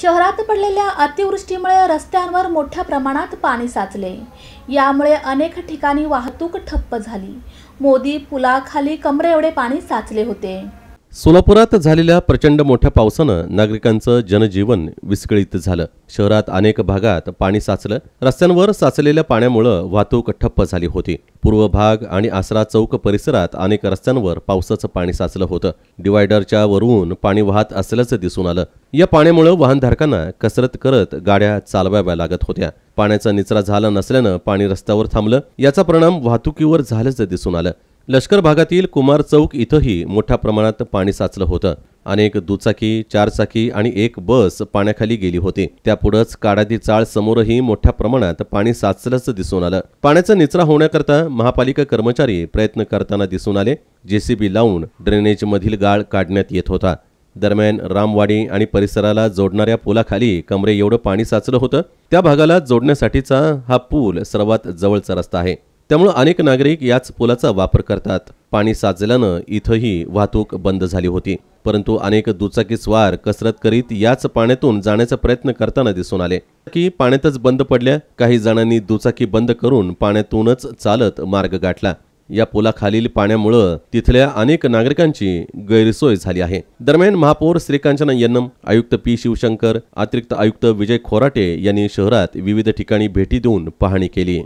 शहरात पडलेल्या अतिवृष्टीमुळे रस्त्यांवर मोठ्या प्रमाणात पाणी साचले यामुळे अनेक ठिकाणी वाहतूक ठप्प झाली मोदी पुलाखाली कमरे एवढे पाणी साचले होते सोलापुरात झालेल्या प्रचंड मोठ्या पावसानं नागरिकांचं जनजीवन विस्कळीत झालं शहरात अनेक भागात पाणी साचलं रस्त्यांवर साचलेल्या पाण्यामुळं वाहतूक ठप्प झाली होती पूर्व भाग आणि आसरा चौक परिसरात अनेक रस्त्यांवर पावसाचं पाणी साचलं होतं डिवायडरच्या वरून पाणी वाहत असल्याचं दिसून आलं या पाण्यामुळं वाहनधारकांना कसरत करत गाड्या चालवाव्या लागत होत्या पाण्याचा निचरा झाला नसल्यानं पाणी रस्त्यावर थांबलं याचा परिणाम वाहतुकीवर झाल्याचं दिसून आलं लष्कर भागातील कुमार चौक इथंही मोठ्या प्रमाणात पाणी साचलं होतं अनेक दुचाकी चारचाकी आणि एक बस पाण्याखाली गेली होती त्यापुढंच काडाती चाळ समोरही मोठ्या प्रमाणात पाणी साचल्याचं दिसून आलं पाण्याचा निचरा होण्याकरता महापालिका कर्मचारी प्रयत्न करताना दिसून आले जेसीबी लावून ड्रेनेजमधील गाळ काढण्यात येत होता दरम्यान रामवाडी आणि परिसराला जोडणाऱ्या पुलाखाली कमरे एवढं पाणी साचलं होतं त्या भागाला जोडण्यासाठीचा हा पूल सर्वात जवळचा रस्ता आहे त्यामुळे अनेक नागरिक याच पुलाचा वापर करतात पाणी साचल्यानं इथंही वाहतूक बंद झाली होती परंतु अनेक दुचाकी स्वार कसरत करीत याच पाण्यातून जाण्याचा प्रयत्न करताना दिसून आले की पाण्यातच बंद पडल्या काही जणांनी दुचाकी बंद करून पाण्यातूनच चालत मार्ग गाठला या पुलाखालील पाण्यामुळं तिथल्या अनेक नागरिकांची गैरसोय झाली आहे दरम्यान महापौर श्रीकांचना यन्नम आयुक्त पी शिवशंकर अतिरिक्त आयुक्त विजय खोराटे यांनी शहरात विविध ठिकाणी भेटी देऊन पाहणी केली